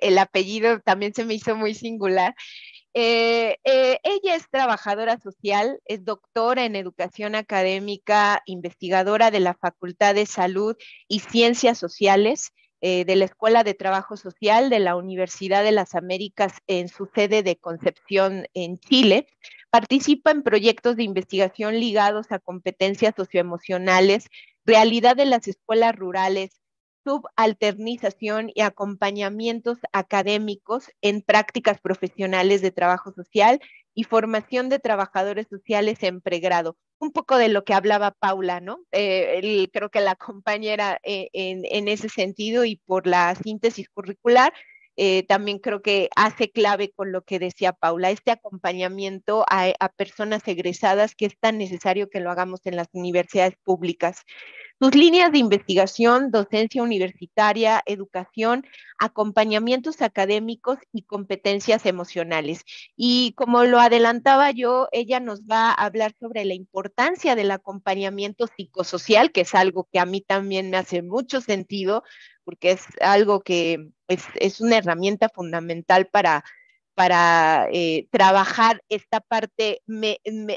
el apellido, también se me hizo muy singular. Eh, eh, ella es trabajadora social, es doctora en educación académica, investigadora de la Facultad de Salud y Ciencias Sociales eh, de la Escuela de Trabajo Social de la Universidad de las Américas en su sede de Concepción en Chile. Participa en proyectos de investigación ligados a competencias socioemocionales, realidad de las escuelas rurales, subalternización y acompañamientos académicos en prácticas profesionales de trabajo social y formación de trabajadores sociales en pregrado. Un poco de lo que hablaba Paula, ¿no? Eh, creo que la compañera eh, en ese sentido y por la síntesis curricular, eh, también creo que hace clave con lo que decía Paula, este acompañamiento a, a personas egresadas que es tan necesario que lo hagamos en las universidades públicas. Sus líneas de investigación, docencia universitaria, educación, acompañamientos académicos y competencias emocionales. Y como lo adelantaba yo, ella nos va a hablar sobre la importancia del acompañamiento psicosocial, que es algo que a mí también me hace mucho sentido, porque es algo que es, una herramienta fundamental para, eh, trabajar esta parte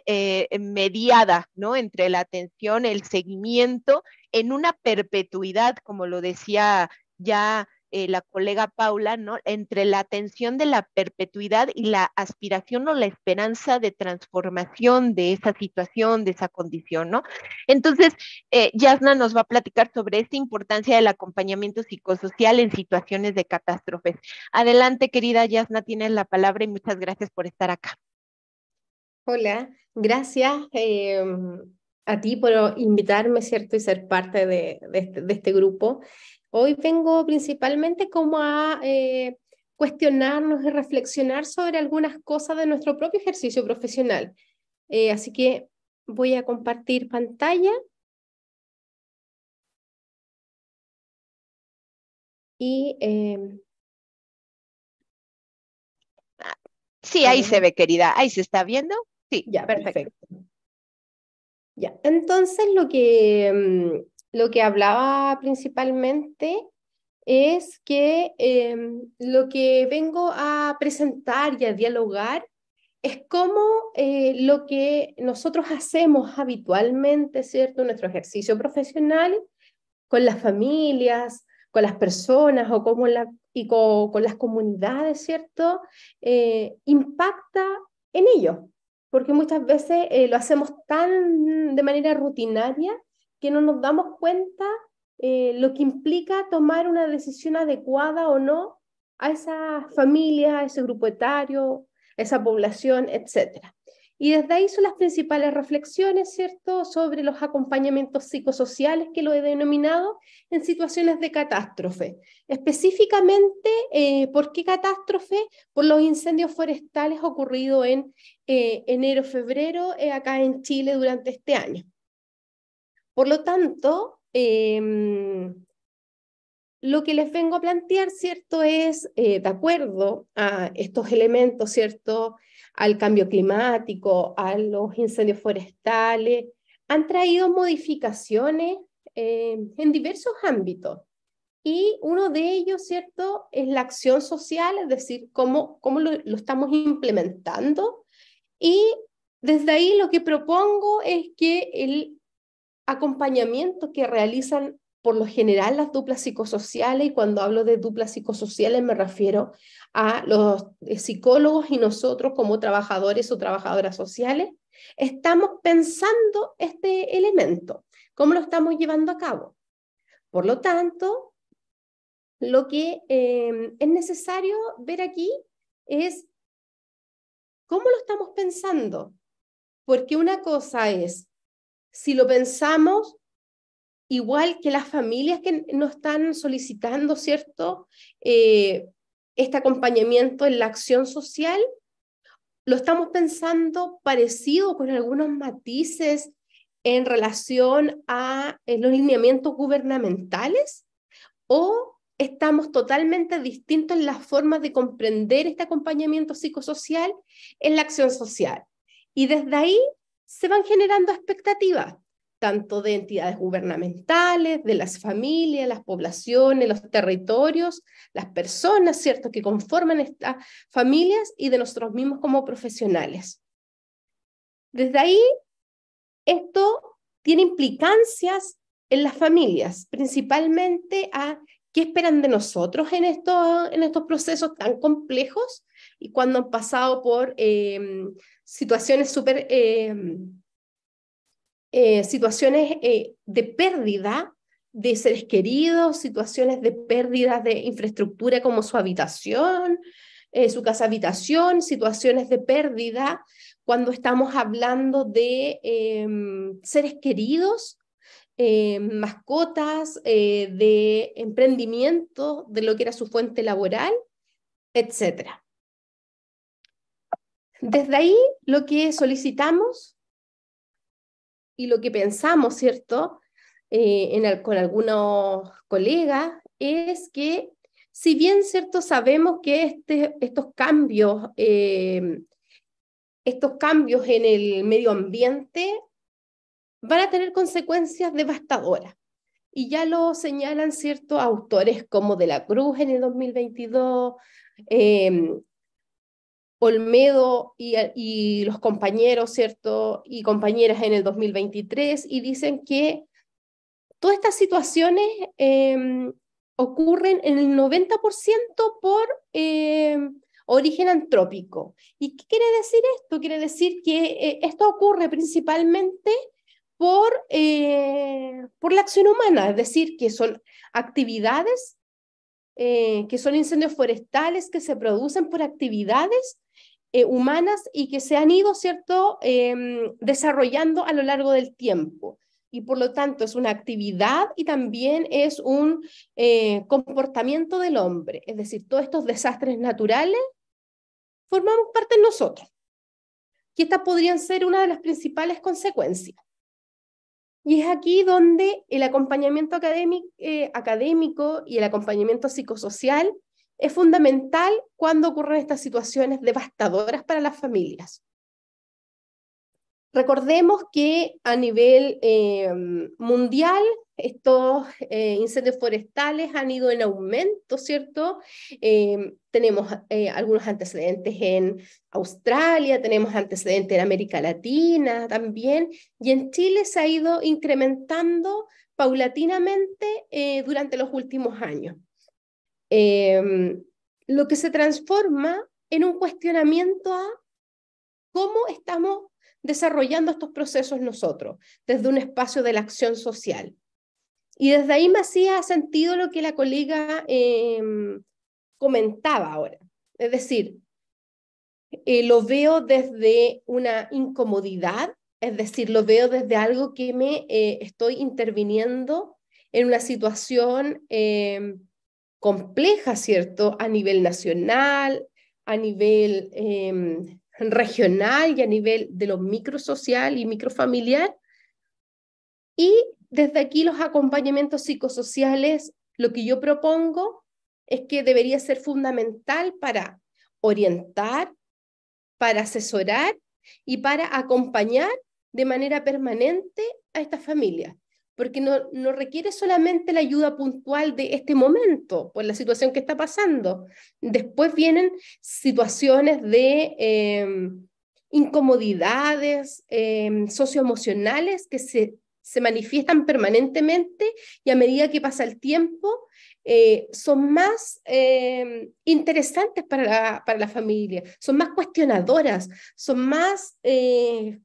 eh, mediada ¿no? entre la atención, el seguimiento, en una perpetuidad, como lo decía ya eh, la colega Paula, ¿no? Entre la atención de la perpetuidad y la aspiración o la esperanza de transformación de esa situación, de esa condición, ¿no? Entonces, eh, Yasna nos va a platicar sobre esta importancia del acompañamiento psicosocial en situaciones de catástrofes. Adelante, querida Yasna, tienes la palabra y muchas gracias por estar acá. Hola, gracias. Em, a ti por invitarme, ¿cierto? Y ser parte de, de este, este grupo. Hoy vengo principalmente como a eh, cuestionarnos y reflexionar sobre algunas cosas de nuestro propio ejercicio profesional. Eh, así que voy a compartir pantalla. Y... Em, sí, ahí se em, ve, querida. Ahí se está viendo. Sí, ya, perfecto. perfecto. Ya, entonces lo que em, lo que hablaba principalmente es que em, lo que vengo a presentar y a dialogar es cómo eh, lo que nosotros hacemos habitualmente, ¿cierto? Nuestro ejercicio profesional con las familias, con las personas o como la, y con, las comunidades, ¿cierto? Eh, impacta en ellos, porque muchas veces eh, lo hacemos tan de manera rutinaria que no nos damos cuenta eh, lo que implica tomar una decisión adecuada o no a esa familia, a ese grupo etario, a esa población, etc. Y desde ahí son las principales reflexiones, ¿cierto?, sobre los acompañamientos psicosociales que lo he denominado en situaciones de catástrofe. Específicamente, eh, ¿por qué catástrofe? Por los incendios forestales ocurridos en eh, enero-febrero acá en Chile durante este año. Por lo tanto, em, lo que les vengo a plantear, ¿cierto? Es, eh, de acuerdo a estos elementos, ¿cierto? Al cambio climático, a los incendios forestales, han traído modificaciones em, en diversos ámbitos. Y uno de ellos, ¿cierto? Es la acción social, es decir, cómo, cómo lo estamos implementando. Y desde ahí lo que propongo es que el acompañamiento que realizan por lo general las duplas psicosociales, y cuando hablo de duplas psicosociales me refiero a los eh, psicólogos y nosotros como trabajadores o trabajadoras sociales, estamos pensando este elemento, cómo lo estamos llevando a cabo. Por lo tanto, lo que em, es necesario ver aquí es cómo lo estamos pensando, porque una cosa es si lo pensamos, igual que las familias que nos están solicitando, ¿cierto? Eh, este acompañamiento en la acción social, lo estamos pensando parecido con algunos matices en relación a eh, los lineamientos gubernamentales o estamos totalmente distintos en las formas de comprender este acompañamiento psicosocial en la acción social. Y desde ahí se van generando expectativas, tanto de entidades gubernamentales, de las familias, las poblaciones, los territorios, las personas, ¿cierto?, que conforman estas familias y de nosotros mismos como profesionales. Desde ahí, esto tiene implicancias en las familias, principalmente a qué esperan de nosotros en estos, en estos procesos tan complejos y cuando han pasado por em, situaciones súper... Em, eh, situaciones eh, de pérdida de seres queridos, situaciones de pérdida de infraestructura como su habitación, eh, su casa habitación, situaciones de pérdida cuando estamos hablando de em, seres queridos, mascotas, de emprendimiento, de lo que era su fuente laboral, etcétera. Desde ahí lo que solicitamos y lo que pensamos, ¿cierto? Eh, con algunos colegas, es que si bien, ¿cierto? Sabemos que este, estos cambios... Eh, estos cambios en el medio ambiente van a tener consecuencias devastadoras. Y ya lo señalan ciertos autores como De la Cruz en el 2022, Olmedo y, los compañeros, ¿cierto? Y compañeras en el 2023 y dicen que todas estas situaciones em, ocurren en el 90% por em, origen antrópico. ¿Y qué quiere decir esto? Quiere decir que eh, esto ocurre principalmente por, eh, por la acción humana, es decir, que son actividades eh, que son incendios forestales que se producen por actividades eh, humanas y que se han ido, ¿cierto?, em, desarrollando a lo largo del tiempo. Y por lo tanto es una actividad y también es un eh, comportamiento del hombre. Es decir, todos estos desastres naturales forman parte de nosotros. Y estas podrían ser una de las principales consecuencias. Y es aquí donde el acompañamiento académico, eh, académico y el acompañamiento psicosocial es fundamental cuando ocurren estas situaciones devastadoras para las familias. Recordemos que a nivel eh, mundial estos eh, incendios forestales han ido en aumento, ¿cierto? Eh, tenemos algunos antecedentes en Australia, tenemos antecedentes en América Latina también, y en Chile se ha ido incrementando paulatinamente durante los últimos años. Em, lo que se transforma en un cuestionamiento a cómo estamos desarrollando estos procesos nosotros, desde un espacio de la acción social. Y desde ahí me hacía sentido lo que la colega em, comentaba ahora. Es decir, eh, lo veo desde una incomodidad, es decir, lo veo desde algo que me eh, estoy interviniendo en una situación em, compleja, ¿cierto? A nivel nacional, a nivel em, regional y a nivel de lo microsocial y microfamiliar. Y desde aquí los acompañamientos psicosociales, lo que yo propongo es que debería ser fundamental para orientar, para asesorar y para acompañar de manera permanente a estas familias porque no, no, requiere solamente la ayuda puntual de este momento, por la situación que está pasando. Después vienen situaciones de em, incomodidades em, socioemocionales que se, se, manifiestan permanentemente y a medida que pasa el tiempo eh, son más em, interesantes para para la, familia, son más cuestionadoras, son más eh,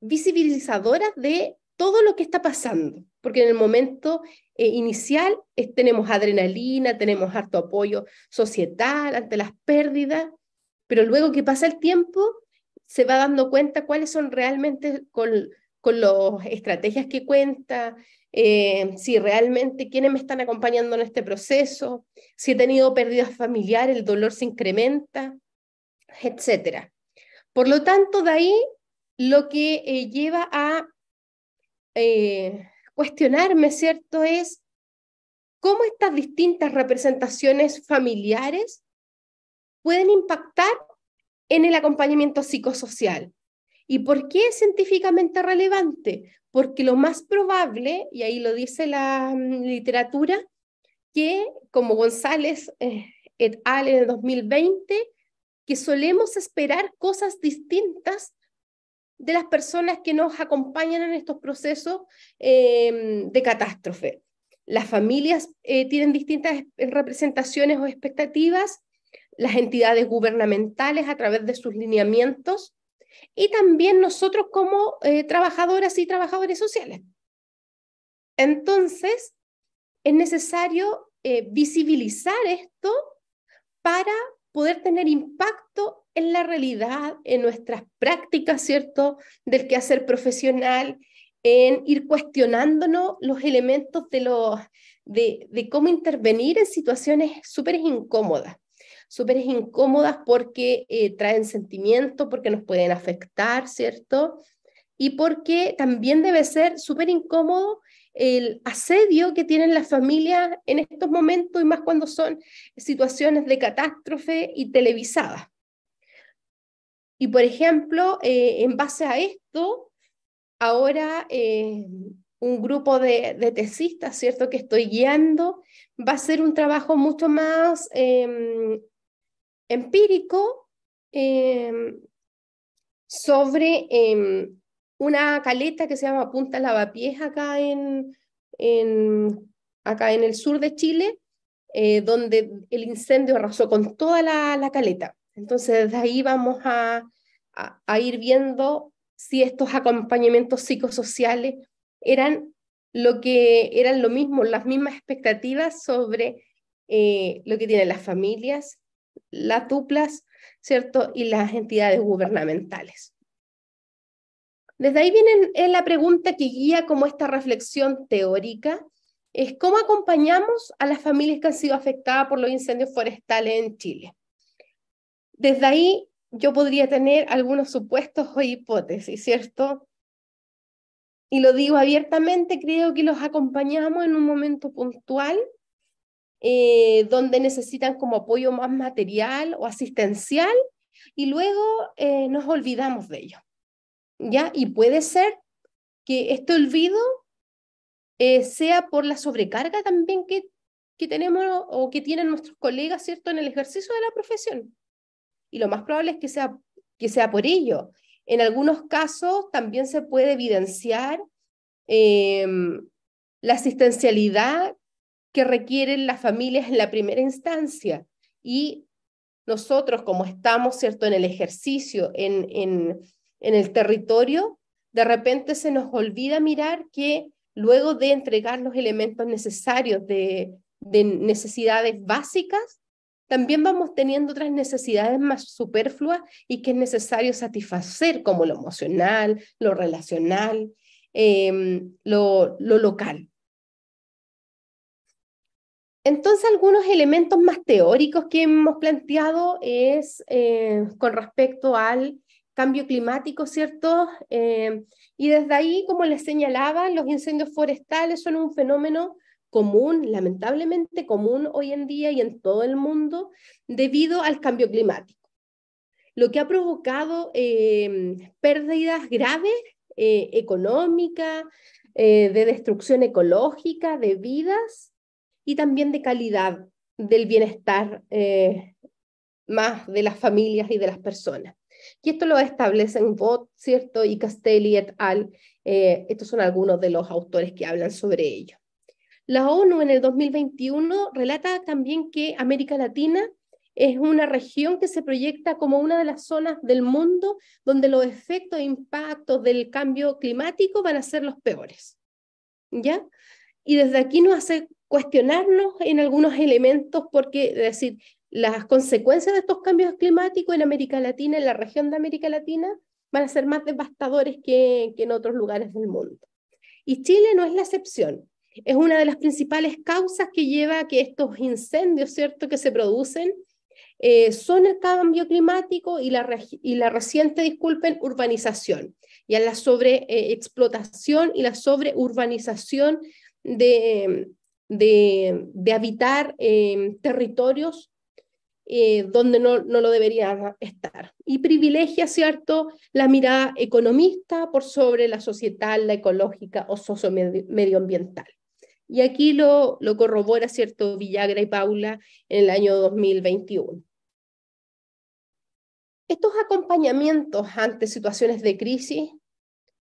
visibilizadoras de todo lo que está pasando, porque en el momento eh, inicial tenemos adrenalina, tenemos harto apoyo societal ante las pérdidas, pero luego que pasa el tiempo se va dando cuenta cuáles son realmente con, con las estrategias que cuenta, eh, si realmente quiénes me están acompañando en este proceso, si he tenido pérdidas familiares, el dolor se incrementa, etcétera. Por lo tanto, de ahí lo que eh, lleva a eh, cuestionarme, ¿cierto? Es cómo estas distintas representaciones familiares pueden impactar en el acompañamiento psicosocial. ¿Y por qué es científicamente relevante? Porque lo más probable, y ahí lo dice la mm, literatura, que como González eh, et al en el 2020, que solemos esperar cosas distintas de las personas que nos acompañan en estos procesos eh, de catástrofe. Las familias eh, tienen distintas representaciones o expectativas, las entidades gubernamentales a través de sus lineamientos y también nosotros como eh, trabajadoras y trabajadores sociales. Entonces, es necesario visibilizar esto para poder tener impacto en la realidad, en nuestras prácticas, ¿cierto?, del quehacer profesional, en ir cuestionándonos los elementos de, los, de, cómo intervenir en situaciones súper incómodas, súper incómodas porque eh, traen sentimiento, porque nos pueden afectar, ¿cierto? Y porque también debe ser súper incómodo el asedio que tienen las familias en estos momentos y más cuando son situaciones de catástrofe y televisadas. Y por ejemplo, eh, en base a esto, ahora eh, un grupo de, de, tesistas, ¿cierto?, que estoy guiando, va a hacer un trabajo mucho más em, empírico em, sobre em, una caleta que se llama Punta Lavapiés acá en, en, acá en el sur de Chile, eh, donde el incendio arrasó con toda la caleta. Entonces, desde ahí vamos a, ir viendo si estos acompañamientos psicosociales eran lo que eran lo mismo, las mismas expectativas sobre eh, lo que tienen las familias, las duplas, ¿cierto? Y las entidades gubernamentales. Desde ahí viene eh, la pregunta que guía como esta reflexión teórica, es cómo acompañamos a las familias que han sido afectadas por los incendios forestales en Chile. Desde ahí yo podría tener algunos supuestos o hipótesis, ¿cierto? Y lo digo abiertamente, creo que los acompañamos en un momento puntual eh, donde necesitan como apoyo más material o asistencial y luego eh, nos olvidamos de ello. ¿Ya? Y puede ser que este olvido eh, sea por la sobrecarga también que, que tenemos o que tienen nuestros colegas, ¿cierto?, en el ejercicio de la profesión y lo más probable es que sea, que sea por ello. En algunos casos también se puede evidenciar em, la asistencialidad que requieren las familias en la primera instancia y nosotros como estamos cierto en el ejercicio en, en, el territorio de repente se nos olvida mirar que luego de entregar los elementos necesarios de necesidades básicas también vamos teniendo otras necesidades más superfluas y que es necesario satisfacer, como lo emocional, lo relacional, em, lo, local. Entonces, algunos elementos más teóricos que hemos planteado es eh, con respecto al cambio climático, ¿cierto? Em, y desde ahí, como les señalaba, los incendios forestales son un fenómeno común, lamentablemente común hoy en día y en todo el mundo, debido al cambio climático, lo que ha provocado em, pérdidas graves eh, económicas, eh, de destrucción ecológica, de vidas y también de calidad del bienestar eh, más de las familias y de las personas. Y esto lo establecen bot ¿cierto? Y Castelli et al. estos son algunos de los autores que hablan sobre ello. La ONU en el 2021 relata también que América Latina es una región que se proyecta como una de las zonas del mundo donde los efectos e impactos del cambio climático van a ser los peores. ¿Ya? Y desde aquí nos hace cuestionarnos en algunos elementos porque, es decir, las consecuencias de estos cambios climáticos en América Latina, en la región de América Latina, van a ser más devastadores que en otros lugares del mundo. Y Chile no es la excepción es una de las principales causas que lleva a que estos incendios, ¿cierto?, que se producen, eh, son el cambio climático y la, y la reciente, disculpen, urbanización, y a la sobreexplotación eh, y la sobreurbanización de, de, habitar em, territorios eh, donde no, lo deberían estar. Y privilegia, ¿cierto?, la mirada economista por sobre la societal, la ecológica o socio medioambiental. Y aquí lo, lo corrobora, ¿cierto?, Villagra y Paula en el año 2021. Estos acompañamientos ante situaciones de crisis,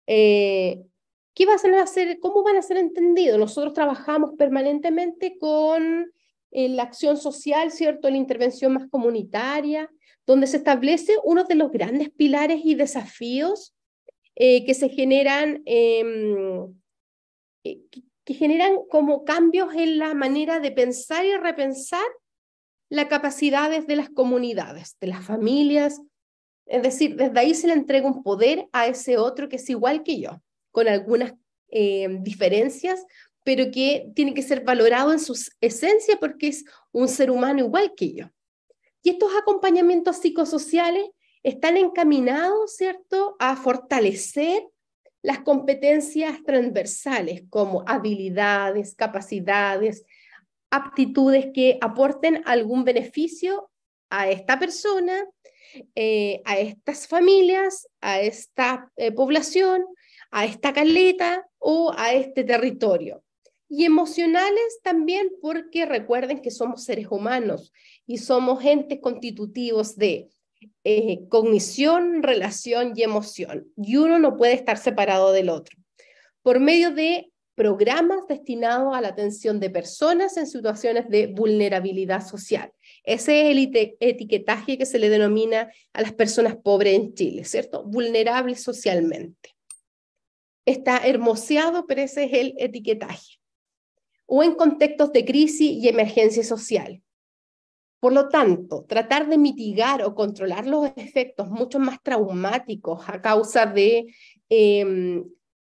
eh, ¿qué van a hacer, ¿cómo van a ser entendidos? Nosotros trabajamos permanentemente con eh, la acción social, ¿cierto? La intervención más comunitaria, donde se establece uno de los grandes pilares y desafíos eh, que se generan, em, que generan como cambios en la manera de pensar y repensar las capacidades de las comunidades, de las familias. Es decir, desde ahí se le entrega un poder a ese otro que es igual que yo, con algunas eh, diferencias, pero que tiene que ser valorado en su esencia porque es un ser humano igual que yo. Y estos acompañamientos psicosociales están encaminados, ¿cierto?, a fortalecer las competencias transversales como habilidades, capacidades, aptitudes que aporten algún beneficio a esta persona, eh, a estas familias, a esta eh, población, a esta caleta o a este territorio. Y emocionales también porque recuerden que somos seres humanos y somos entes constitutivos de eh, cognición, relación y emoción, y uno no puede estar separado del otro. Por medio de programas destinados a la atención de personas en situaciones de vulnerabilidad social. Ese es el etiquetaje que se le denomina a las personas pobres en Chile, ¿cierto? Vulnerables socialmente. Está hermoseado, pero ese es el etiquetaje. O en contextos de crisis y emergencia social. Por lo tanto, tratar de mitigar o controlar los efectos mucho más traumáticos a causa de em,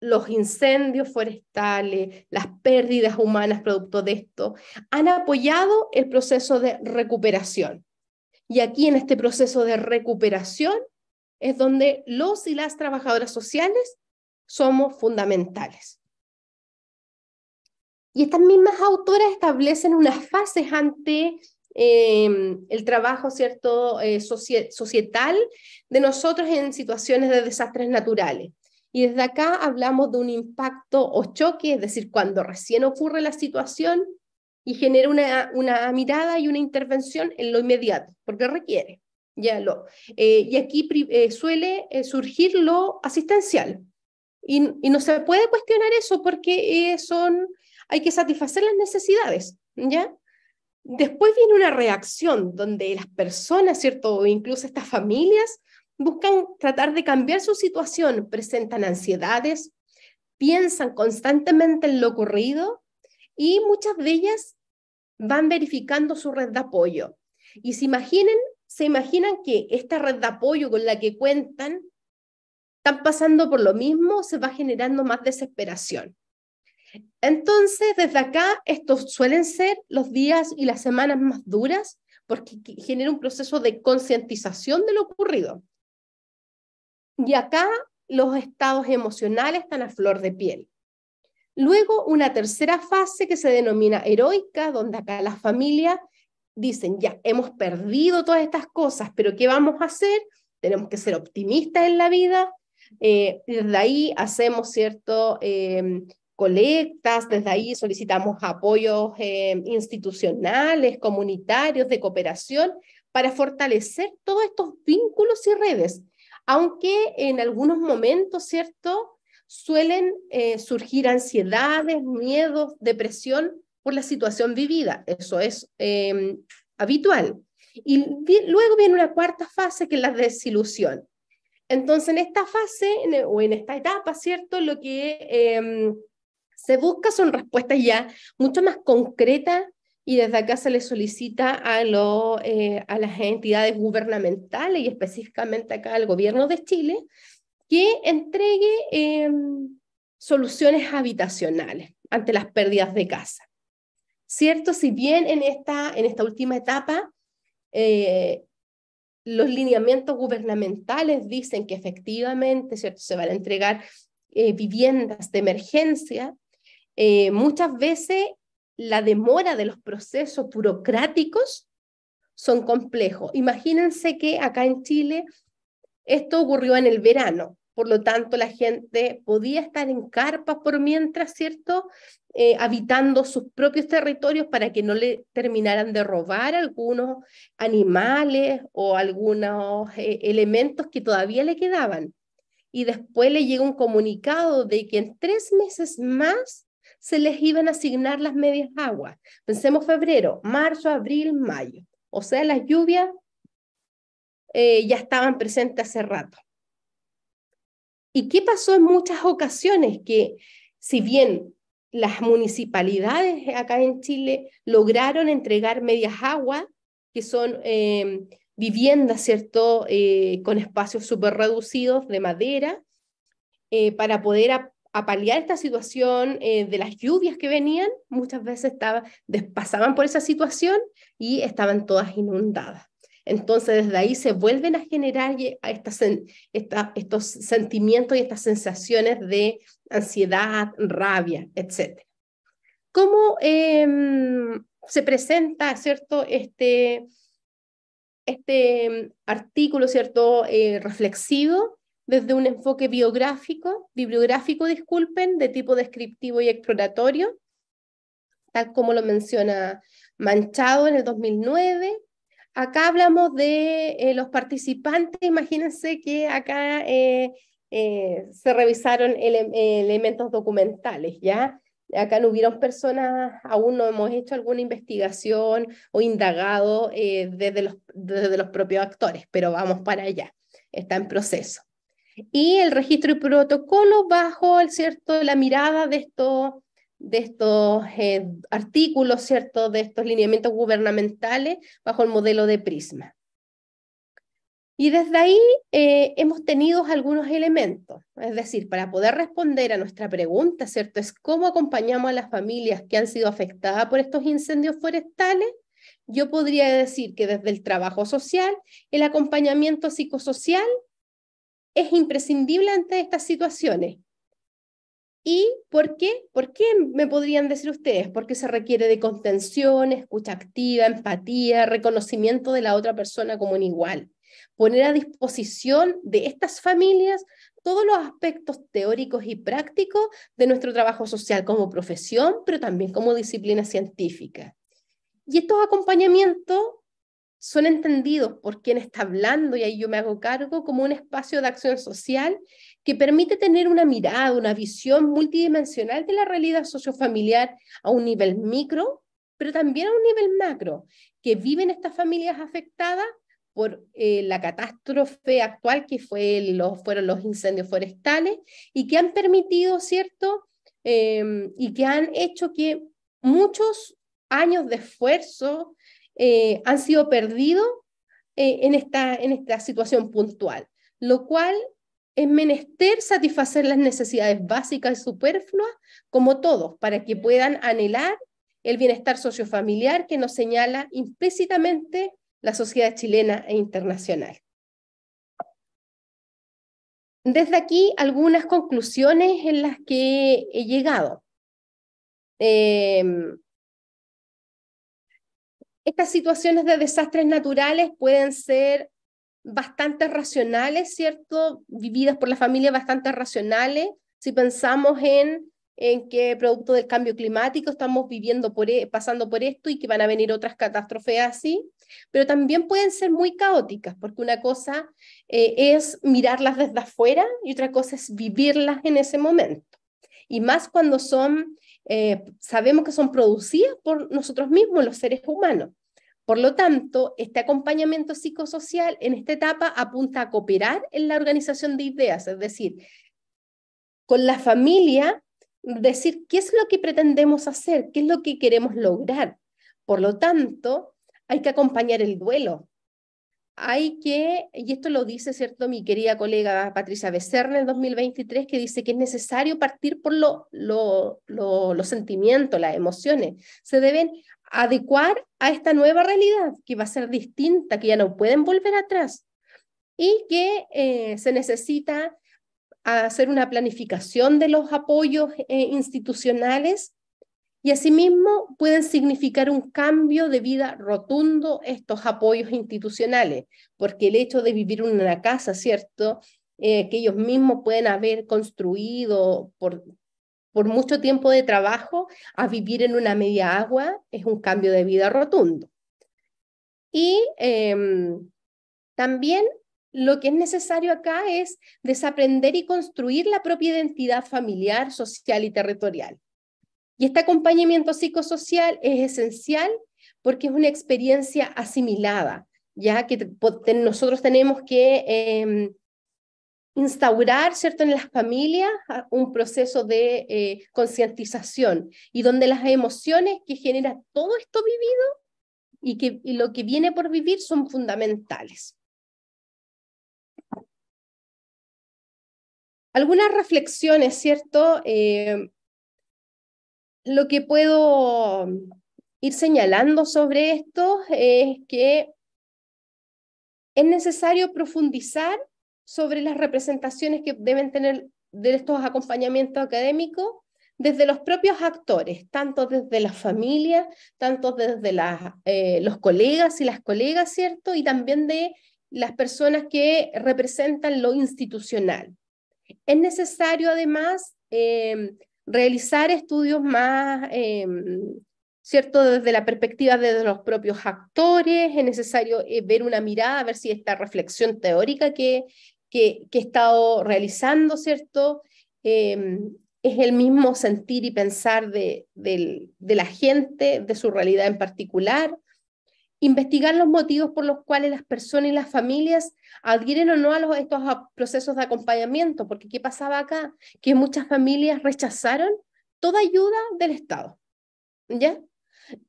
los incendios forestales, las pérdidas humanas producto de esto, han apoyado el proceso de recuperación. Y aquí en este proceso de recuperación es donde los y las trabajadoras sociales somos fundamentales. Y estas mismas autoras establecen unas fases ante Em, el trabajo ¿cierto? Eh, societal de nosotros en situaciones de desastres naturales. Y desde acá hablamos de un impacto o choque, es decir, cuando recién ocurre la situación y genera una, una mirada y una intervención en lo inmediato, porque requiere. Ya lo, eh, y aquí eh, suele surgir lo asistencial. Y, y no se puede cuestionar eso porque son, hay que satisfacer las necesidades, ¿ya? Después viene una reacción donde las personas, ¿cierto? incluso estas familias buscan tratar de cambiar su situación, presentan ansiedades, piensan constantemente en lo ocurrido y muchas de ellas van verificando su red de apoyo. Y se imaginen, se imaginan que esta red de apoyo con la que cuentan están pasando por lo mismo, se va generando más desesperación. Entonces, desde acá, estos suelen ser los días y las semanas más duras porque genera un proceso de concientización de lo ocurrido. Y acá los estados emocionales están a flor de piel. Luego, una tercera fase que se denomina heroica, donde acá las familias dicen, ya, hemos perdido todas estas cosas, pero ¿qué vamos a hacer? Tenemos que ser optimistas en la vida. desde eh, ahí hacemos, ¿cierto? Eh, colectas, desde ahí solicitamos apoyos eh, institucionales, comunitarios, de cooperación, para fortalecer todos estos vínculos y redes, aunque en algunos momentos, ¿cierto? Suelen eh, surgir ansiedades, miedos, depresión por la situación vivida, eso es em, habitual. Y luego viene una cuarta fase que es la desilusión. Entonces, en esta fase e, o en esta etapa, ¿cierto? Lo que em, se busca son respuestas ya mucho más concretas y desde acá se le solicita a, eh, a las entidades gubernamentales y específicamente acá al gobierno de Chile que entregue em, soluciones habitacionales ante las pérdidas de casa. ¿Cierto? Si bien en esta, en esta última etapa eh, los lineamientos gubernamentales dicen que efectivamente ¿cierto? se van a entregar eh, viviendas de emergencia, eh, muchas veces la demora de los procesos burocráticos son complejos. Imagínense que acá en Chile esto ocurrió en el verano, por lo tanto la gente podía estar en carpas por mientras, ¿cierto? Eh, habitando sus propios territorios para que no le terminaran de robar algunos animales o algunos eh, elementos que todavía le quedaban. Y después le llega un comunicado de que en tres meses más se les iban a asignar las medias aguas. Pensemos febrero, marzo, abril, mayo. O sea, las lluvias eh, ya estaban presentes hace rato. ¿Y qué pasó en muchas ocasiones? Que si bien las municipalidades acá en Chile lograron entregar medias aguas, que son em, viviendas, ¿cierto?, eh, con espacios súper reducidos de madera, eh, para poder a paliar esta situación eh, de las lluvias que venían, muchas veces pasaban por esa situación y estaban todas inundadas. Entonces, desde ahí se vuelven a generar estos sentimientos y estas sensaciones de ansiedad, rabia, etc. ¿Cómo em, se presenta, cierto, este, este em, artículo, cierto, eh, reflexivo? desde un enfoque biográfico, bibliográfico, disculpen, de tipo descriptivo y exploratorio, tal como lo menciona Manchado en el 2009. Acá hablamos de eh, los participantes, imagínense que acá eh, eh, se revisaron elementos documentales, ¿ya? Acá no hubieron personas, aún no hemos hecho alguna investigación o indagado desde los, desde los propios actores, pero vamos para allá, está en proceso y el registro y protocolo bajo el, ¿cierto? la mirada de estos, de estos eh, artículos, ¿cierto? de estos lineamientos gubernamentales bajo el modelo de Prisma. Y desde ahí eh, hemos tenido algunos elementos, es decir, para poder responder a nuestra pregunta, ¿cierto? Es cómo acompañamos a las familias que han sido afectadas por estos incendios forestales. Yo podría decir que desde el trabajo social, el acompañamiento psicosocial es imprescindible ante estas situaciones. ¿Y por qué? ¿Por qué me podrían decir ustedes? Porque se requiere de contención, escucha activa, empatía, reconocimiento de la otra persona como un igual. Poner a disposición de estas familias todos los aspectos teóricos y prácticos de nuestro trabajo social como profesión, pero también como disciplina científica. Y estos acompañamientos son entendidos por quien está hablando, y ahí yo me hago cargo, como un espacio de acción social que permite tener una mirada, una visión multidimensional de la realidad sociofamiliar a un nivel micro, pero también a un nivel macro, que viven estas familias afectadas por eh, la catástrofe actual que fue los, fueron los incendios forestales y que han permitido, ¿cierto? Em, y que han hecho que muchos años de esfuerzo, eh, han sido perdidos eh, en, esta, situación puntual, lo cual es menester satisfacer las necesidades básicas y superfluas como todos, para que puedan anhelar el bienestar sociofamiliar que nos señala implícitamente la sociedad chilena e internacional. Desde aquí, algunas conclusiones en las que he llegado. Eh, estas situaciones de desastres naturales pueden ser bastante racionales, ¿cierto? Vividas por la familia bastante racionales. Si pensamos en, en que producto del cambio climático estamos viviendo e, pasando por esto y que van a venir otras catástrofes así, pero también pueden ser muy caóticas, porque una cosa eh, es mirarlas desde afuera y otra cosa es vivirlas en ese momento. Y más cuando son, eh, sabemos que son producidas por nosotros mismos, los seres humanos. Por lo tanto, este acompañamiento psicosocial en esta etapa apunta a cooperar en la organización de ideas, es decir, con la familia, decir qué es lo que pretendemos hacer, qué es lo que queremos lograr. Por lo tanto, hay que acompañar el duelo, hay que, y esto lo dice, ¿cierto?, mi querida colega Patricia Becerra en 2023, que dice que es necesario partir por los sentimientos, las emociones. Se deben adecuar a esta nueva realidad que va a ser distinta, que ya no pueden volver atrás y que eh, se necesita hacer una planificación de los apoyos eh, institucionales y asimismo pueden significar un cambio de vida rotundo estos apoyos institucionales, porque el hecho de vivir en una casa, ¿cierto? Eh, que ellos mismos pueden haber construido por, por mucho tiempo de trabajo a vivir en una media agua es un cambio de vida rotundo. Y em, también lo que es necesario acá es desaprender y construir la propia identidad familiar, social y territorial. Y este acompañamiento psicosocial es esencial porque es una experiencia asimilada, ya que nosotros tenemos que em, instaurar ¿cierto? en las familias un proceso de eh, concientización y donde las emociones que genera todo esto vivido y, que, lo que viene por vivir son fundamentales. Algunas reflexiones, ¿cierto? Eh, lo que puedo ir señalando sobre esto es que es necesario profundizar sobre las representaciones que deben tener de estos acompañamientos académicos desde los propios actores, tanto desde las familias, tanto desde eh, los colegas y las colegas, ¿cierto? Y también de las personas que representan lo institucional. Es necesario además em, realizar estudios más, em, ¿cierto? Desde la perspectiva de los propios actores, es necesario eh, ver una mirada, ver si esta reflexión teórica que que, he estado realizando, ¿cierto? Em, es el mismo sentir y pensar de, la gente, de su realidad en particular. Investigar los motivos por los cuales las personas y las familias adhieren o no a, estos procesos de acompañamiento, porque ¿qué pasaba acá? Que muchas familias rechazaron toda ayuda del Estado, ¿ya?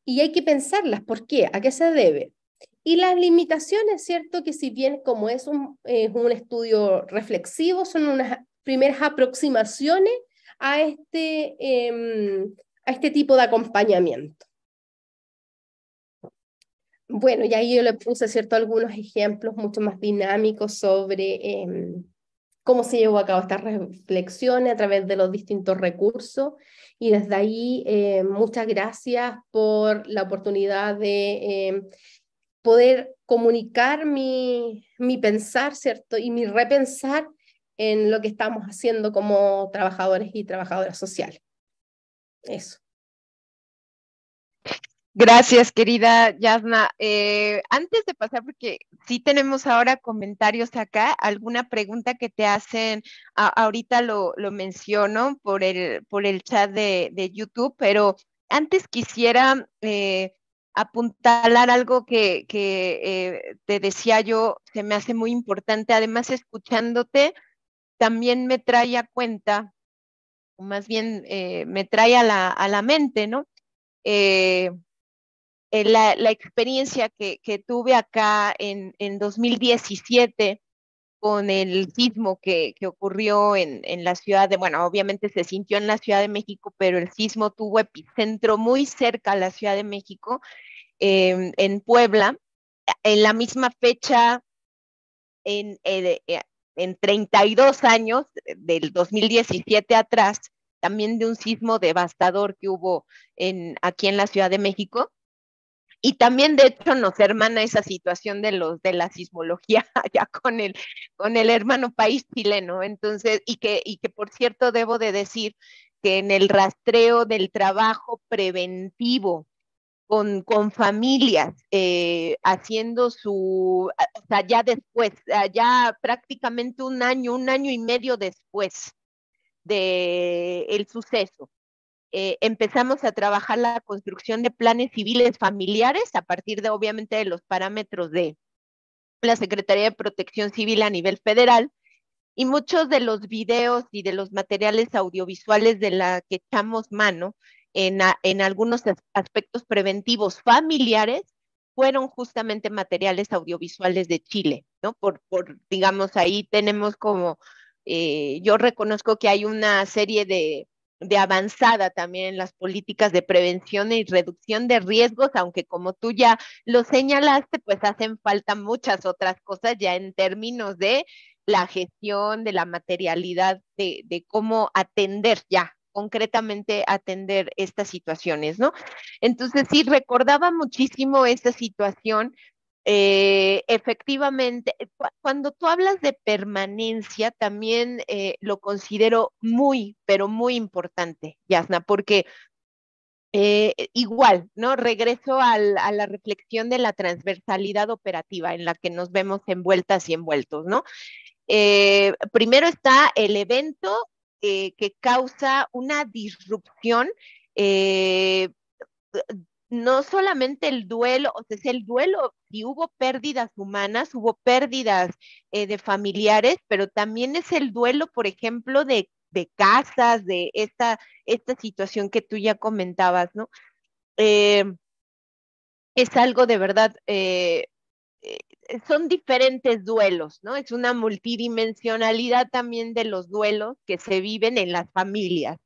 Y hay que pensarlas, ¿por qué? ¿A qué se debe? Y las limitaciones, ¿cierto? Que si bien como es un, estudio reflexivo, son unas primeras aproximaciones a este, em, a este tipo de acompañamiento. Bueno, y ahí yo le puse, ¿cierto?, algunos ejemplos mucho más dinámicos sobre em, cómo se llevó a cabo estas reflexiones a través de los distintos recursos. Y desde ahí, em, muchas gracias por la oportunidad de poder comunicar mi, mi pensar, ¿cierto? Y mi repensar en lo que estamos haciendo como trabajadores y trabajadoras sociales. Eso. Gracias, querida Yasna. Eh, antes de pasar, porque sí tenemos ahora comentarios acá, alguna pregunta que te hacen, ahorita lo, lo, menciono por el, por el chat de, de, YouTube, pero antes quisiera eh, apuntalar algo que, eh, te decía yo, se me hace muy importante. Además, escuchándote, también me trae a cuenta, o más bien eh, me trae a la, a la mente, ¿no? Eh, la, experiencia que, que tuve acá en, en, 2017 con el sismo que, que ocurrió en, en, la ciudad de, bueno, obviamente se sintió en la Ciudad de México, pero el sismo tuvo epicentro muy cerca a la Ciudad de México Em, en Puebla, en la misma fecha, en, 32 eh, eh, años, eh, del 2017 atrás, también de un sismo devastador que hubo en, aquí en la Ciudad de México. Y también, de hecho, nos hermana esa situación de los de la sismología ya con el, con el hermano país chileno. Entonces, y que, y que por cierto, debo de decir que en el rastreo del trabajo preventivo con, con familias, eh, haciendo su, o sea, ya después, ya prácticamente un año, un año y medio después del el suceso. Eh, empezamos a trabajar la construcción de planes civiles familiares a partir de, obviamente, de los parámetros de la Secretaría de Protección Civil a nivel federal. Y muchos de los videos y de los materiales audiovisuales de la que echamos mano en, en algunos aspectos preventivos familiares fueron justamente materiales audiovisuales de Chile, ¿no? Por, por digamos, ahí tenemos como, eh, yo reconozco que hay una serie de, de avanzada también en las políticas de prevención y reducción de riesgos, aunque como tú ya lo señalaste, pues hacen falta muchas otras cosas ya en términos de la gestión, de la materialidad, de, de cómo atender ya concretamente atender estas situaciones, ¿no? Entonces, sí, recordaba muchísimo esta situación. Eh, efectivamente, cuando tú hablas de permanencia, también eh, lo considero muy, pero muy importante, Yasna, porque eh, e-, igual, ¿no? Regreso a la reflexión de la transversalidad operativa en la que nos vemos envueltas y envueltos, ¿no? primero está el evento eh, que causa una disrupción, eh, no solamente el duelo, o sea, es el duelo, si hubo pérdidas humanas, hubo pérdidas eh, de familiares, pero también es el duelo, por ejemplo, de, de casas, de esta, esta situación que tú ya comentabas, ¿no? es algo de verdad eh, eh, eh, son diferentes duelos, ¿no? Es una multidimensionalidad también de los duelos que se viven en las familias.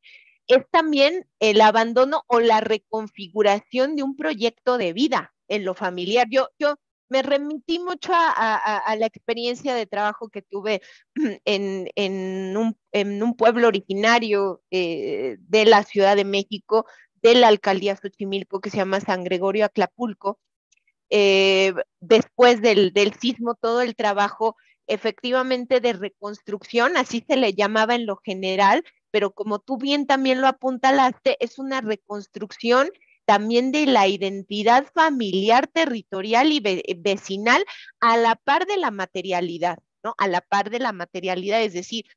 Es también el abandono o la reconfiguración de un proyecto de vida en lo familiar. Yo, yo me remití mucho a, la experiencia de trabajo que tuve en, un, pueblo originario eh, de la Ciudad de México, de la alcaldía Xochimilco, que se llama San Gregorio Aclapulco, eh, después del, sismo, todo el trabajo efectivamente de reconstrucción, así se le llamaba en lo general, pero como tú bien también lo apuntalaste, es una reconstrucción también de la identidad familiar, territorial y vecinal a la par de la materialidad, ¿no? A la par de la materialidad, es decir,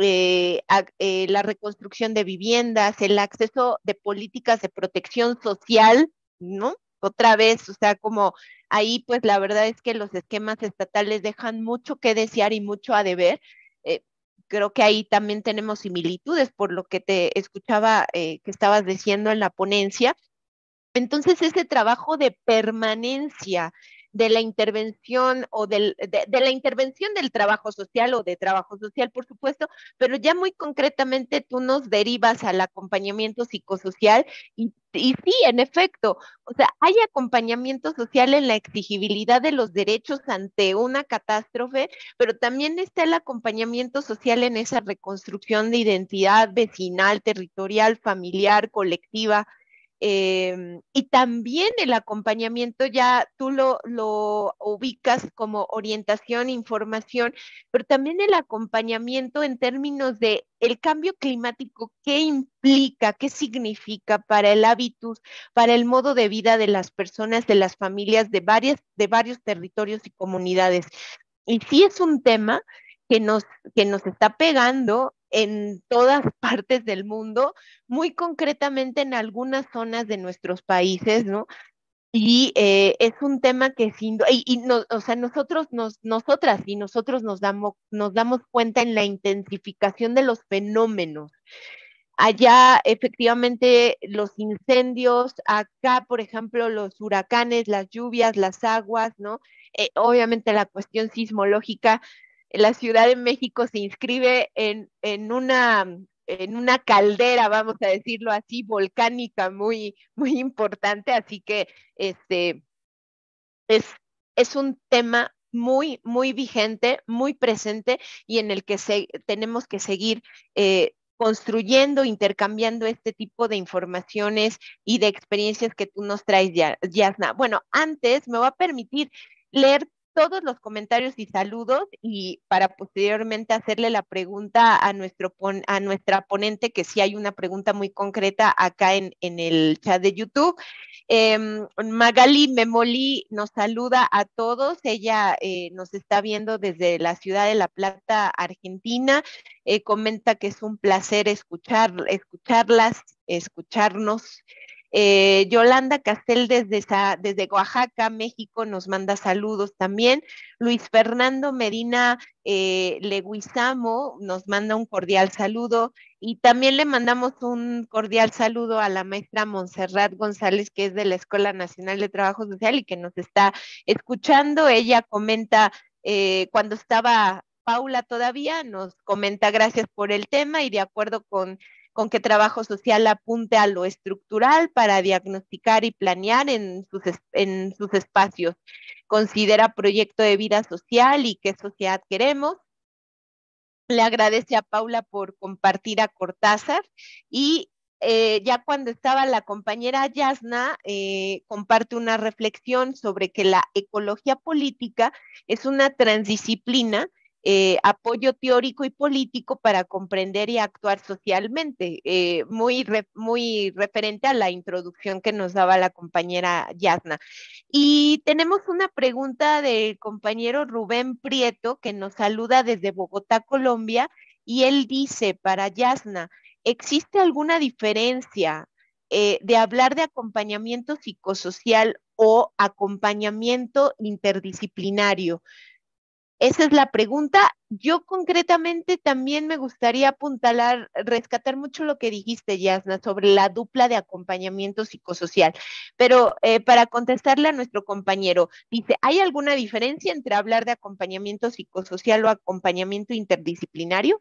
eh, eh, la reconstrucción de viviendas, el acceso de políticas de protección social, ¿no? otra vez, o sea, como ahí pues la verdad es que los esquemas estatales dejan mucho que desear y mucho a deber. Eh, creo que ahí también tenemos similitudes por lo que te escuchaba eh, que estabas diciendo en la ponencia. Entonces, ese trabajo de permanencia de la intervención o del, de, la intervención del trabajo social o de trabajo social, por supuesto, pero ya muy concretamente tú nos derivas al acompañamiento psicosocial y, y sí, en efecto, o sea, hay acompañamiento social en la exigibilidad de los derechos ante una catástrofe, pero también está el acompañamiento social en esa reconstrucción de identidad vecinal, territorial, familiar, colectiva, Em, y también el acompañamiento, ya tú lo, lo ubicas como orientación, información, pero también el acompañamiento en términos de el cambio climático, qué implica, qué significa para el hábitus, para el modo de vida de las personas, de las familias, de, varias, de varios territorios y comunidades. Y sí es un tema que nos, que nos está pegando en todas partes del mundo, muy concretamente en algunas zonas de nuestros países, ¿no? Y eh, es un tema que sin y, no, o sea, nosotros nos, nosotras y nosotros nos damos, nos damos cuenta en la intensificación de los fenómenos. Allá efectivamente los incendios, acá por ejemplo los huracanes, las lluvias, las aguas, ¿no? Eh, obviamente la cuestión sismológica la Ciudad de México se inscribe en, en una mm, en una caldera, vamos a decirlo así, volcánica muy, muy importante. Así que este es, es un tema muy, muy vigente, muy presente y en el que tenemos que seguir eh, construyendo, intercambiando este tipo de informaciones y de experiencias que tú nos traes, Yasna. Bueno, antes me va a permitir leer todos los comentarios y saludos y para posteriormente hacerle la pregunta a, nuestro a nuestra ponente, que sí hay una pregunta muy concreta acá en, en el chat de YouTube. Em, Magali Memoli nos saluda a todos. Ella eh, nos está viendo desde la ciudad de La Plata, Argentina. Eh, comenta que es un placer escuchar, escucharlas, escucharnos. Eh, Yolanda Castel desde, desde Oaxaca, México, nos manda saludos también. Luis Fernando Medina eh, Leguizamo nos manda un cordial saludo y también le mandamos un cordial saludo a la maestra Montserrat González, que es de la Escuela Nacional de Trabajo Social y que nos está escuchando. Ella comenta eh, cuando estaba Paula todavía, nos comenta gracias por el tema y de acuerdo con con que trabajo social apunte a lo estructural para diagnosticar y planear en sus, espacios. Considera proyecto de vida social y qué sociedad queremos. Le agradece a Paula por compartir a Cortázar y eh, ya cuando estaba la compañera Yasna, eh, comparte una reflexión sobre que la ecología política es una transdisciplina eh, apoyo teórico y político para comprender y actuar socialmente, eh, muy, muy referente a la introducción que nos daba la compañera Yasna. Y tenemos una pregunta del compañero Rubén Prieto, que nos saluda desde Bogotá, Colombia, y él dice para Yasna, ¿existe alguna diferencia eh, de hablar de acompañamiento psicosocial o acompañamiento interdisciplinario? Esa es la pregunta. Yo concretamente también me gustaría apuntalar, rescatar mucho lo que dijiste, Yasna, sobre la dupla de acompañamiento psicosocial. Pero eh, para contestarle a nuestro compañero, dice, ¿hay alguna diferencia entre hablar de acompañamiento psicosocial o acompañamiento interdisciplinario?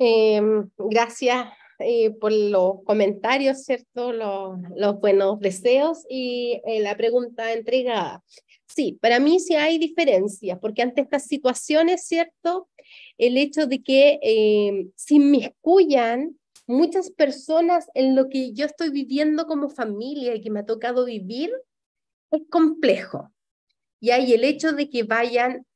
Em, gracias eh, por los comentarios, ¿cierto? Los, los buenos deseos y eh, la pregunta entregada. Sí, para mí sí hay diferencias, porque ante estas situaciones, ¿cierto? El hecho de que eh, me escuchan muchas personas en lo que yo estoy viviendo como familia y que me ha tocado vivir, es complejo. Y hay el hecho de que vayan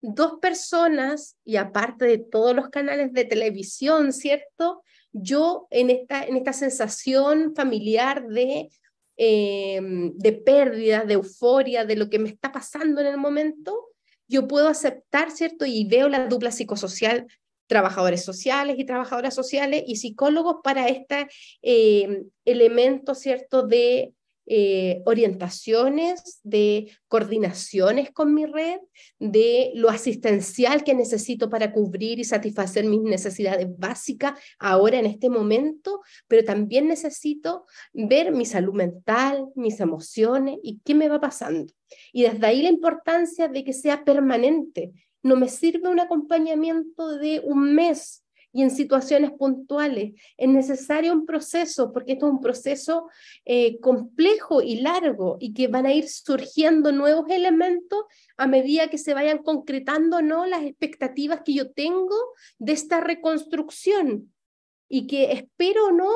dos personas y aparte de todos los canales de televisión, ¿cierto? Yo en esta, en esta sensación familiar de Em, de pérdidas, de euforia, de lo que me está pasando en el momento, yo puedo aceptar, ¿cierto? Y veo la dupla psicosocial, trabajadores sociales y trabajadoras sociales y psicólogos para este em, elemento, ¿cierto? De eh, orientaciones, de coordinaciones con mi red, de lo asistencial que necesito para cubrir y satisfacer mis necesidades básicas ahora en este momento, pero también necesito ver mi salud mental, mis emociones y qué me va pasando. Y desde ahí la importancia de que sea permanente. No me sirve un acompañamiento de un mes y en situaciones puntuales. Es necesario un proceso, porque esto es un proceso eh, complejo y largo y que van a ir surgiendo nuevos elementos a medida que se vayan concretando ¿no? las expectativas que yo tengo de esta reconstrucción y que espero no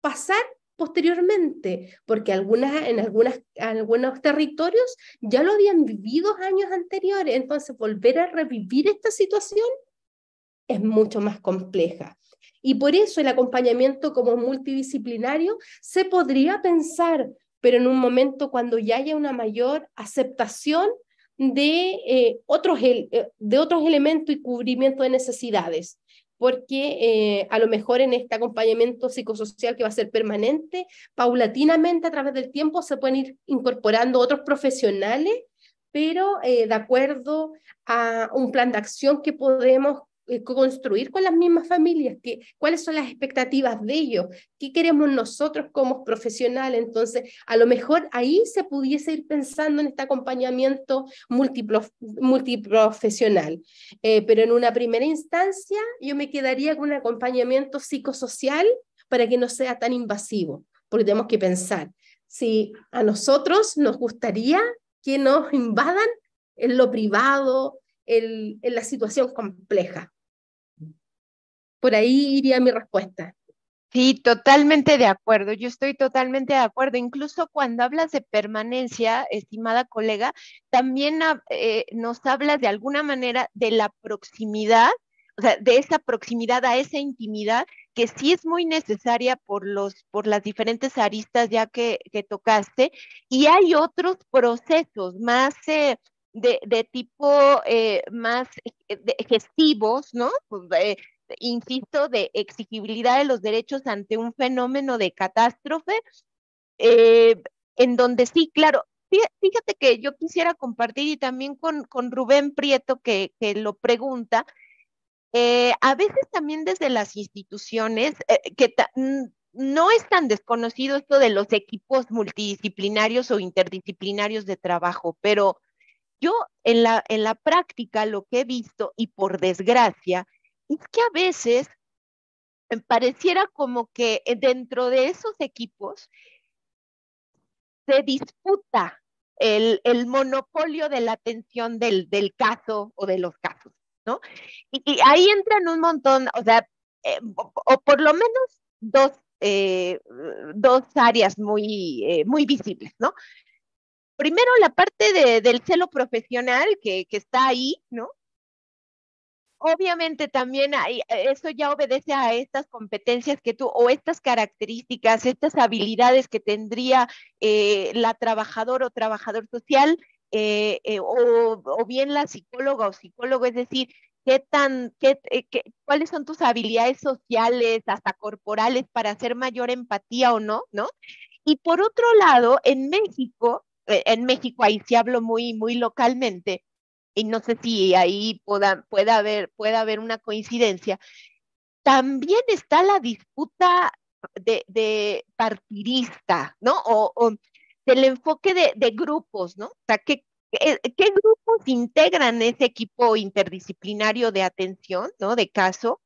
pasar posteriormente, porque algunas, en algunas, algunos territorios ya lo habían vivido años anteriores, entonces volver a revivir esta situación es mucho más compleja. Y por eso el acompañamiento como multidisciplinario se podría pensar, pero en un momento cuando ya haya una mayor aceptación de, eh, otros, eh, de otros elementos y cubrimiento de necesidades porque eh, a lo mejor en este acompañamiento psicosocial que va a ser permanente, paulatinamente a través del tiempo se pueden ir incorporando otros profesionales, pero de acuerdo a un plan de acción que podemos eh, construir con las mismas familias, que, cuáles son las expectativas de ellos, qué queremos nosotros como profesional? Entonces, a lo mejor ahí se pudiese ir pensando en este acompañamiento multiprofesional. Eh, pero en una primera instancia, yo me quedaría con un acompañamiento psicosocial para que no sea tan invasivo, porque tenemos que pensar si a nosotros nos gustaría que nos invadan en lo privado, en, la situación compleja. Por ahí iría mi respuesta. Sí, totalmente de acuerdo. Yo estoy totalmente de acuerdo. Incluso cuando hablas de permanencia, estimada colega, también eh, nos hablas de alguna manera de la proximidad, o sea, de esa proximidad a esa intimidad que sí es muy necesaria por, los, por las diferentes aristas ya que, tocaste. Y hay otros procesos más eh, de, tipo eh, más gestivos, ¿no? Pues, insisto, de exigibilidad de los derechos ante un fenómeno de catástrofe, eh, en donde sí, claro, fíjate que yo quisiera compartir y también con, Rubén Prieto que, lo pregunta, eh, a veces también desde las instituciones, eh, que no es tan desconocido esto de los equipos multidisciplinarios o interdisciplinarios de trabajo, pero yo en la, en la práctica lo que he visto y por desgracia es que a veces eh, pareciera como que eh, dentro de esos equipos se disputa el, monopolio de la atención del, caso o de los casos, ¿no? Y, y ahí entran un montón, o sea, eh, o, por lo menos dos, dos áreas muy, muy visibles, ¿no? Primero, la parte del celo profesional que, que está ahí, ¿no? obviamente también eh, eso ya obedece a estas competencias que tú o estas características, estas habilidades que tendría eh, la trabajadora o trabajador social eh, o, bien la psicóloga o psicólogo, es decir, qué tan, cuáles son tus habilidades sociales, hasta corporales, para hacer mayor empatía o no, ¿no? Y por otro lado, en México, en México ahí sí hablo muy, muy localmente, y no sé si ahí pueda, pueda, haber, pueda haber una coincidencia, también está la disputa de, partidista, ¿no? O, o, del enfoque de, grupos, ¿no? O sea, ¿Qué, ¿qué grupos integran ese equipo interdisciplinario de atención, ¿no? De caso,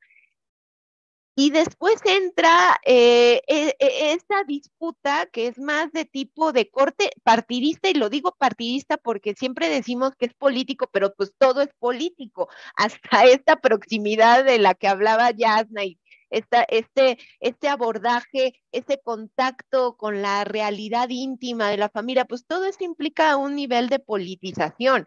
y después entra eh, e, e, esa disputa que es más de tipo de corte partidista, y lo digo partidista porque siempre decimos que es político, pero pues todo es político, hasta esta proximidad de la que hablaba Yasna y este, este abordaje, este contacto con la realidad íntima de la familia, pues todo esto implica un nivel de politización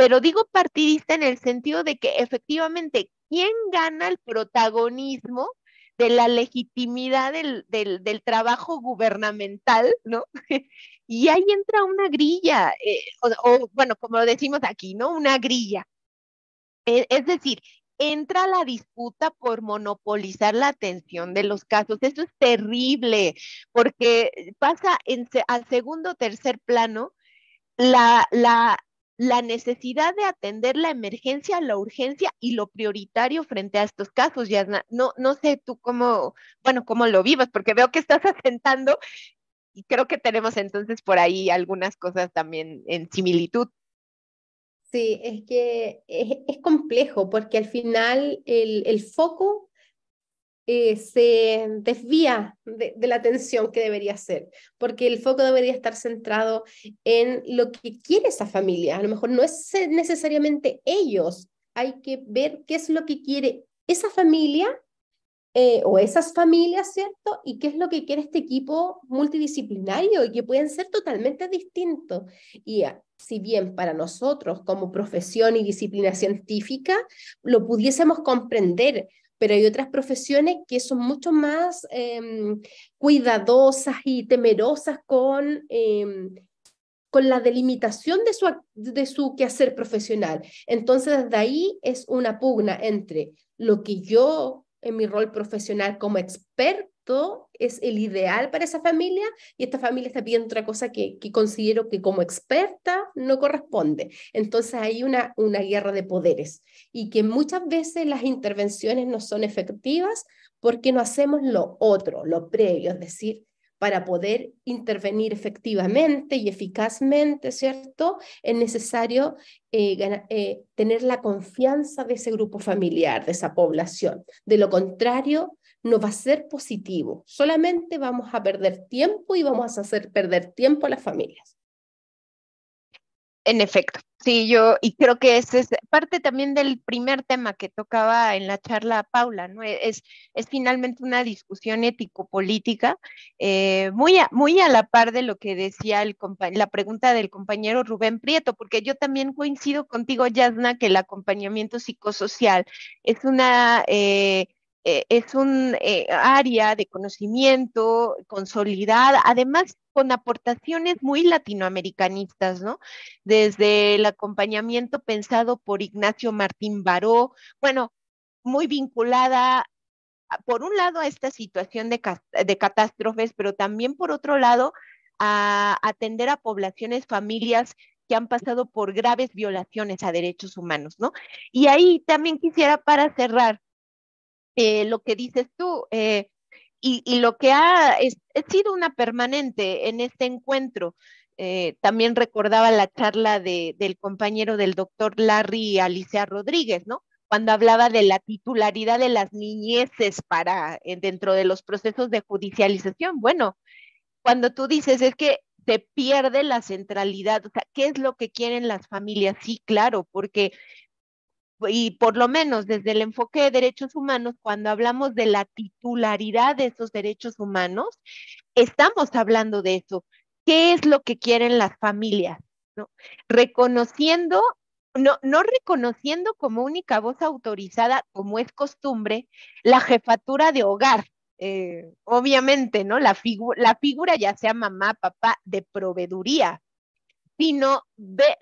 pero digo partidista en el sentido de que efectivamente, ¿quién gana el protagonismo de la legitimidad del, trabajo gubernamental, ¿no? y ahí entra una grilla, eh, o, bueno, como decimos aquí, ¿no? Una grilla. E, es, decir, entra la disputa por monopolizar la atención de los casos. Eso es terrible, porque pasa al segundo o tercer plano la, la, la necesidad de atender la emergencia, la urgencia y lo prioritario frente a estos casos, ya No, no sé tú cómo, bueno, cómo lo vivas, porque veo que estás asentando y creo que tenemos entonces por ahí algunas cosas también en similitud. Sí, es que es, complejo porque al final el, el foco eh, se desvía de, la atención que debería ser, porque el foco debería estar centrado en lo que quiere esa familia. A lo mejor no es necesariamente ellos, hay que ver qué es lo que quiere esa familia eh, o esas familias, ¿cierto? Y qué es lo que quiere este equipo multidisciplinario y que pueden ser totalmente distintos. Y ah, si bien para nosotros como profesión y disciplina científica lo pudiésemos comprender pero hay otras profesiones que son mucho más em, cuidadosas y temerosas con, em, con la delimitación de su, de su quehacer profesional. Entonces, desde ahí es una pugna entre lo que yo en mi rol profesional como experto es el ideal para esa familia y esta familia está pidiendo otra cosa que, considero que como experta no corresponde. Entonces hay una, una guerra de poderes y que muchas veces las intervenciones no son efectivas porque no hacemos lo otro, lo previo, es decir, para poder intervenir efectivamente y eficazmente, ¿cierto? Es necesario eh, eh, tener la confianza de ese grupo familiar, de esa población. De lo contrario, no va a ser positivo. Solamente vamos a perder tiempo y vamos a hacer perder tiempo a las familias. En efecto, sí, yo, y creo que ese es parte también del primer tema que tocaba en la charla Paula, ¿no? E, es, es finalmente una discusión ético-política, eh, muy, a, muy a la par de lo que decía el la pregunta del compañero Rubén Prieto, porque yo también coincido contigo, Yasna, que el acompañamiento psicosocial es una... Eh, eh, es un eh, área de conocimiento consolidada, además con aportaciones muy latinoamericanistas, ¿no? Desde el acompañamiento pensado por Ignacio Martín Baró, bueno, muy vinculada ah, por un lado a esta situación de catástrofes, pero también por otro lado a atender a poblaciones, familias que han pasado por graves violaciones a derechos humanos, ¿no? Y ahí también quisiera para cerrar eh, lo que dices tú. Eh, y, lo que ha sido una permanente en este encuentro. Eh, también recordaba la charla del compañero del doctor Larry Alicia Rodríguez, ¿no? Cuando hablaba de la titularidad de las niñeces para dentro de los procesos de judicialización. Bueno, cuando tú dices es que se pierde la centralidad, o sea, ¿qué es lo que quieren las familias? Sí, claro, porque y por lo menos desde el enfoque de derechos humanos, cuando hablamos de la titularidad de esos derechos humanos, estamos hablando de eso. ¿Qué es lo que quieren las familias? ¿No? Reconociendo, no, no reconociendo como única voz autorizada, como es costumbre, la jefatura de hogar, eh, obviamente, ¿no? La, la figura ya sea mamá, papá, de proveeduría, sino ver,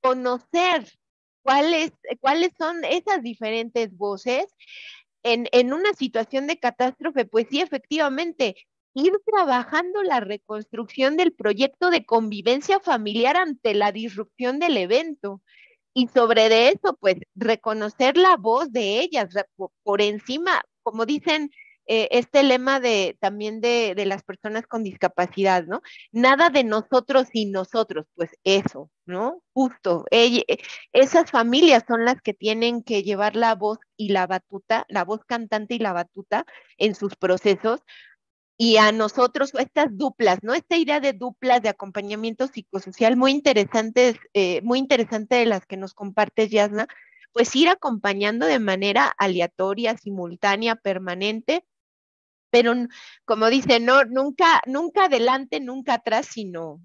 conocer cuáles, cuáles son esas diferentes voces. En, en una situación de catástrofe, pues sí, efectivamente, ir trabajando la reconstrucción del proyecto de convivencia familiar ante la disrupción del evento. Y sobre de eso, pues reconocer la voz de ellas por encima, como dicen eh, este lema de también de, de, las personas con discapacidad, ¿no? Nada de nosotros y nosotros, pues eso, ¿no? Justo, eh, esas familias son las que tienen que llevar la voz y la batuta, la voz cantante y la batuta en sus procesos. Y a nosotros, estas duplas, ¿no? Esta idea de duplas de acompañamiento psicosocial muy interesante, eh, muy interesante de las que nos compartes, Yasna, pues ir acompañando de manera aleatoria, simultánea, permanente, pero como dice, no, nunca, nunca adelante, nunca atrás, sino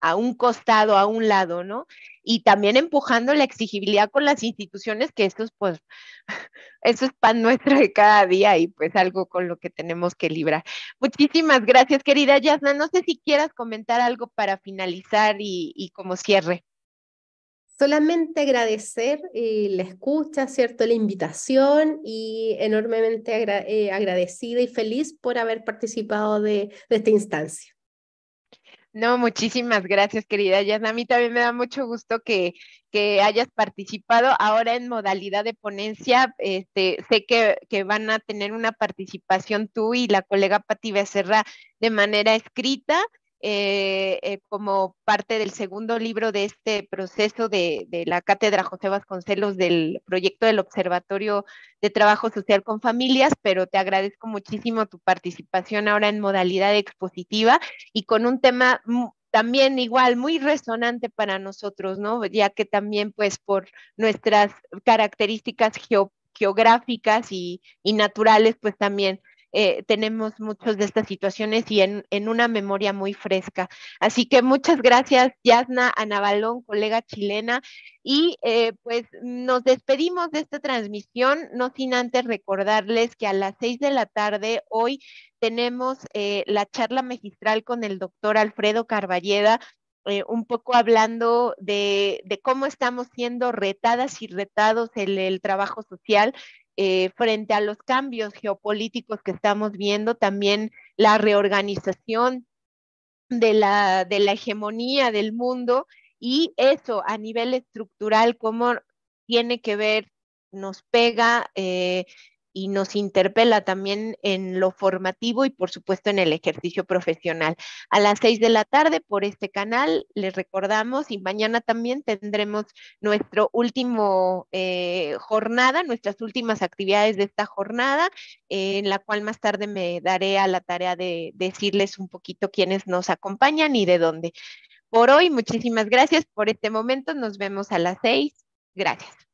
a un costado, a un lado, ¿no? Y también empujando la exigibilidad con las instituciones, que pues, eso es pan nuestro de cada día y pues algo con lo que tenemos que librar. Muchísimas gracias, querida Yasna. No sé si quieras comentar algo para finalizar y como cierre solamente agradecer eh, la escucha, ¿cierto? La invitación y enormemente eh, agradecida y feliz por haber participado de, esta instancia. No, muchísimas gracias, querida Yasna. A mí también me da mucho gusto que, hayas participado ahora en modalidad de ponencia. Este, sé que, que van a tener una participación tú y la colega Pati Becerra de manera escrita eh, eh, como parte del segundo libro de este proceso de, la Cátedra José Vasconcelos del proyecto del Observatorio de Trabajo Social con Familias, pero te agradezco muchísimo tu participación ahora en modalidad expositiva y con un tema también igual muy resonante para nosotros, ¿no? Ya que también pues por nuestras características geográficas y, y, naturales, pues también eh, tenemos muchas de estas situaciones y en, una memoria muy fresca. Así que muchas gracias, Yasna Anabalón, colega chilena, y eh, pues nos despedimos de esta transmisión, no sin antes recordarles que a las seis de la tarde hoy tenemos eh, la charla magistral con el doctor Alfredo Carballeda, un poco hablando de, cómo estamos siendo retadas y retados en el, el trabajo social eh, frente a los cambios geopolíticos que estamos viendo, también la reorganización de la, de la hegemonía del mundo y eso a nivel estructural, cómo tiene que ver, nos pega, eh, y nos interpela también en lo formativo y por supuesto en el ejercicio profesional. A las seis de la tarde por este canal les recordamos y mañana también tendremos nuestro último eh, jornada, nuestras últimas actividades de esta jornada, en la cual más tarde me daré a la tarea de decirles un poquito quiénes nos acompañan y de dónde. Por hoy, muchísimas gracias por este momento. Nos vemos a las seis. Gracias.